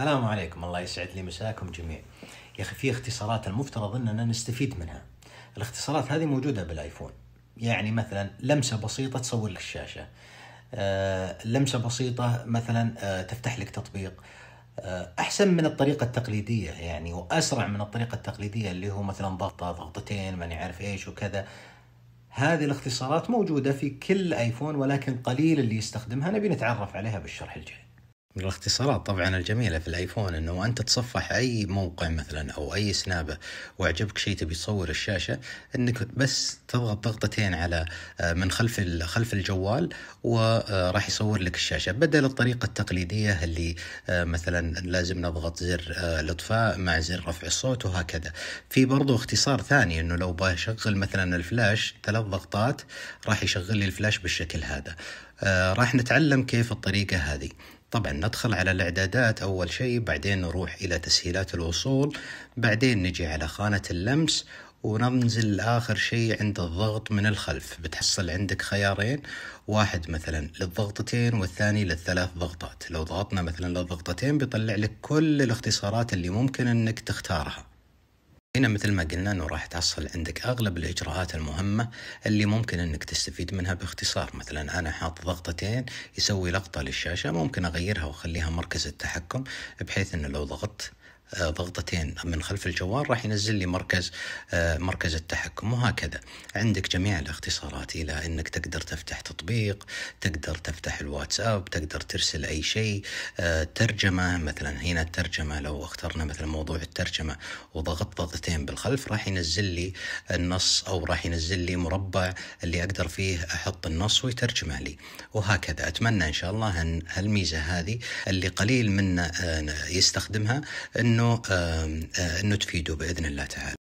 السلام عليكم الله يسعد لي مساكم جميع يا اخي في اختصارات المفترض اننا نستفيد منها الاختصارات هذه موجوده بالايفون يعني مثلا لمسه بسيطه تصور لك الشاشه آه لمسه بسيطه مثلا آه تفتح لك تطبيق آه احسن من الطريقه التقليديه يعني واسرع من الطريقه التقليديه اللي هو مثلا ضغطه ضغطتين ماني عارف ايش وكذا هذه الاختصارات موجوده في كل ايفون ولكن قليل اللي يستخدمها نبي نتعرف عليها بالشرح الجاي من الاختصارات طبعا الجميلة في الايفون انه انت تصفح اي موقع مثلا او اي سنابة واعجبك شيء تبي تصور الشاشة انك بس تضغط ضغطتين على آه، من خلف خلف الجوال وراح آه، يصور لك الشاشة بدل الطريقة التقليدية اللي آه، مثلا لازم نضغط زر الاطفاء مع زر رفع الصوت وهكذا في برضو اختصار ثاني انه لو بشغل مثلا الفلاش ثلاث ضغطات راح يشغل لي الفلاش بالشكل هذا راح نتعلم كيف الطريقة هذه طبعا ندخل على الاعدادات اول شيء بعدين نروح الى تسهيلات الوصول بعدين نجي على خانة اللمس وننزل آخر شيء عند الضغط من الخلف بتحصل عندك خيارين واحد مثلا للضغطتين والثاني للثلاث ضغطات لو ضغطنا مثلا للضغطتين بيطلع لك كل الاختصارات اللي ممكن انك تختارها هنا مثل ما قلنا انه راح تحصل عندك اغلب الاجراءات المهمه اللي ممكن انك تستفيد منها باختصار مثلا انا حاط ضغطتين يسوي لقطه للشاشه ممكن اغيرها واخليها مركز التحكم بحيث انه لو ضغطت آه، ضغطتين من خلف الجوال راح ينزل لي مركز آه، مركز التحكم وهكذا عندك جميع الاختصارات الى انك تقدر تفتح تطبيق تقدر تفتح الواتساب تقدر ترسل اي شيء آه، ترجمه مثلا هنا الترجمه لو اخترنا مثلا موضوع الترجمه وضغطت ضغطتين بالخلف راح ينزل لي النص او راح ينزل لي مربع اللي اقدر فيه احط النص ويترجمه لي وهكذا اتمنى ان شاء الله ان هالميزه هذه اللي قليل منا يستخدمها انه انه آه، انه تفيده باذن الله تعالى